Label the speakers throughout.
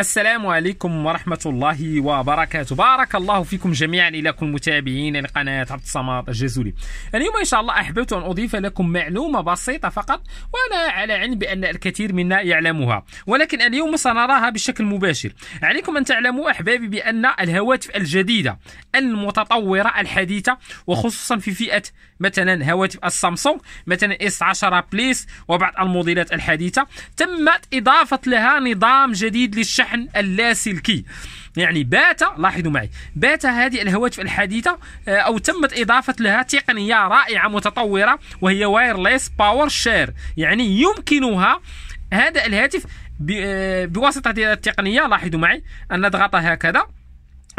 Speaker 1: السلام عليكم ورحمة الله وبركاته بارك الله فيكم جميعا إلى كل متابعين لقناة عبد الصمد الجزولي اليوم إن شاء الله أحببت أن أضيف لكم معلومة بسيطة فقط وأنا على علم بأن الكثير منا يعلمها ولكن اليوم سنراها بشكل مباشر عليكم أن تعلموا أحبابي بأن الهواتف الجديدة المتطورة الحديثة وخصوصا في فئة مثلا هواتف السامسونج مثلا اس 10 بليس وبعض الموديلات الحديثة تمت إضافة لها نظام جديد للشحن الشحن اللاسلكي يعني بات لاحظوا معي بات هذه الهواتف الحديثة آه، أو تمت إضافة لها تقنية رائعة متطورة وهي وايرلس باور شير يعني يمكنها هذا الهاتف آه، بواسطة هذه التقنية لاحظوا معي أن نضغط هكذا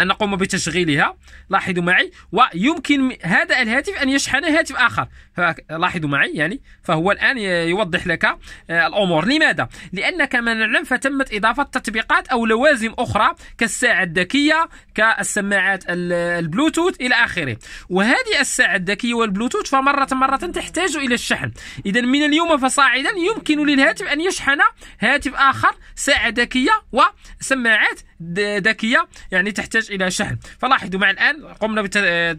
Speaker 1: نقوم بتشغيلها لاحظوا معي ويمكن هذا الهاتف أن يشحن هاتف آخر لاحظوا معي يعني فهو الآن يوضح لك آه، الأمور لماذا؟ لأن كما نعلم فتمت إضافة تطبيقات أو لوازم أخرى كالساعة الذكية كالسماعات البلوتوث إلى آخره وهذه الساعة الذكية والبلوتوث فمرة مرة تحتاج إلى الشحن إذا من اليوم فصاعدا يمكن للهاتف أن يشحن هاتف آخر ساعة ذكية وسماعات ذكيه يعني تحتاج الى شحن فلاحظوا مع الان قمنا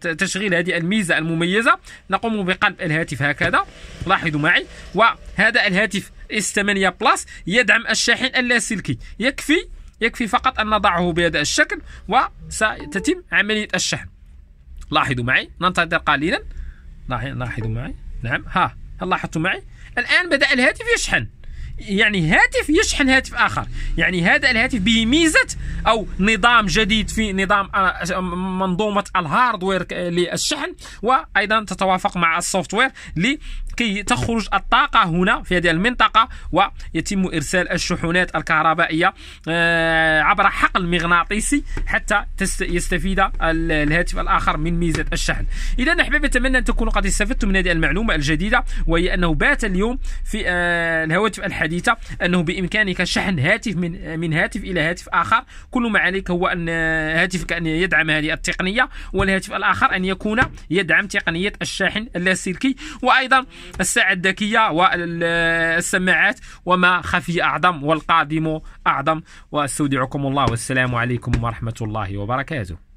Speaker 1: بتشغيل هذه الميزه المميزه نقوم بقلب الهاتف هكذا لاحظوا معي وهذا الهاتف اس 8 بلس يدعم الشاحن اللاسلكي يكفي يكفي فقط ان نضعه بهذا الشكل وستتم عمليه الشحن لاحظوا معي ننتظر قليلا لاحظوا معي نعم ها هل لاحظتوا معي الان بدا الهاتف يشحن يعني هاتف يشحن هاتف اخر يعني هذا الهاتف به ميزه او نظام جديد في نظام آه، منظومه الهاردوير للشحن وايضا تتوافق مع السوفتوير كي تخرج الطاقة هنا في هذه المنطقة ويتم إرسال الشحنات الكهربائية آه، عبر حقل مغناطيسي حتى يستفيد الهاتف الآخر من ميزة الشحن إذا أحبابي أتمنى أن تكونوا قد استفدتم من هذه المعلومة الجديدة وهي أنه بات اليوم في آه، الهواتف الحديثة أنه بإمكانك شحن هاتف من من هاتف إلى هاتف آخر كل ما عليك هو أن آه، هاتفك أن يدعم هذه التقنية والهاتف الآخر أن يكون يدعم تقنية الشاحن اللاسلكي وأيضا الساعة الذكية والسماعات وما خفي أعظم والقادم أعظم وأستودعكم الله والسلام عليكم ورحمة الله وبركاته